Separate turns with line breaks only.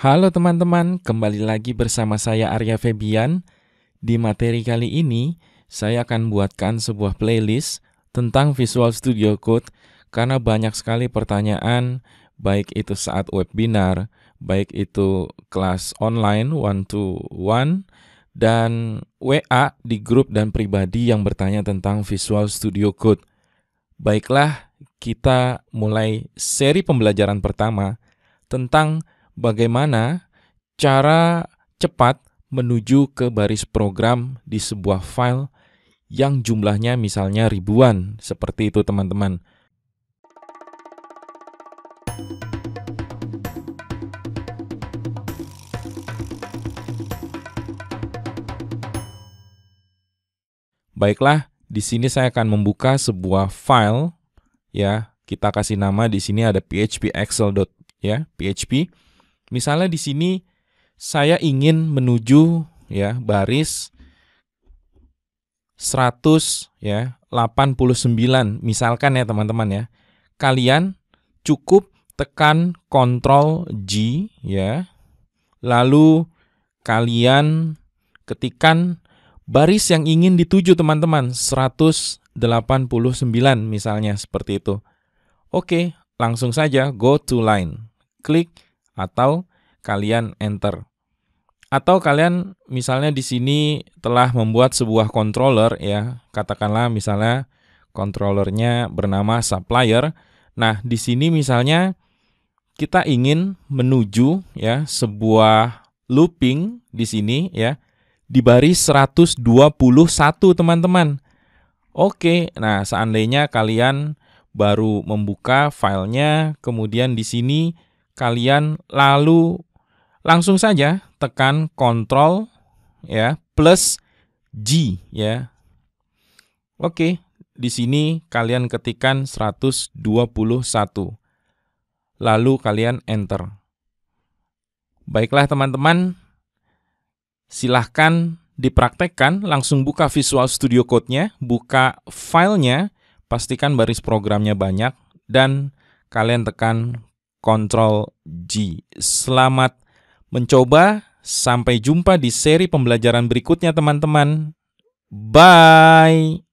Halo teman-teman, kembali lagi bersama saya Arya Febian. Di materi kali ini, saya akan buatkan sebuah playlist tentang Visual Studio Code karena banyak sekali pertanyaan baik itu saat webinar, baik itu kelas online one to one dan WA di grup dan pribadi yang bertanya tentang Visual Studio Code. Baiklah, kita mulai seri pembelajaran pertama tentang bagaimana cara cepat menuju ke baris program di sebuah file yang jumlahnya misalnya ribuan. Seperti itu teman-teman. Baiklah, di sini saya akan membuka sebuah file ya. Kita kasih nama di sini ada php excel. ya, php Misalnya di sini saya ingin menuju ya baris 100 ya 89 misalkan ya teman-teman ya. Kalian cukup tekan kontrol G ya. Lalu kalian ketikan baris yang ingin dituju teman-teman 189 misalnya seperti itu. Oke, langsung saja go to line. Klik atau kalian enter. Atau kalian misalnya di sini telah membuat sebuah controller ya, katakanlah misalnya controllernya bernama supplier. Nah, di sini misalnya kita ingin menuju ya sebuah looping di sini ya di baris 121 teman-teman. Oke, nah seandainya kalian baru membuka filenya kemudian di sini kalian lalu langsung saja tekan kontrol ya plus G ya. Oke, di sini kalian ketikan 121. Lalu kalian enter. Baiklah teman-teman, silahkan dipraktekkan, langsung buka Visual Studio Code-nya, buka filenya, pastikan baris programnya banyak, dan kalian tekan Ctrl G. Selamat mencoba. Sampai jumpa di seri pembelajaran berikutnya teman-teman. Bye.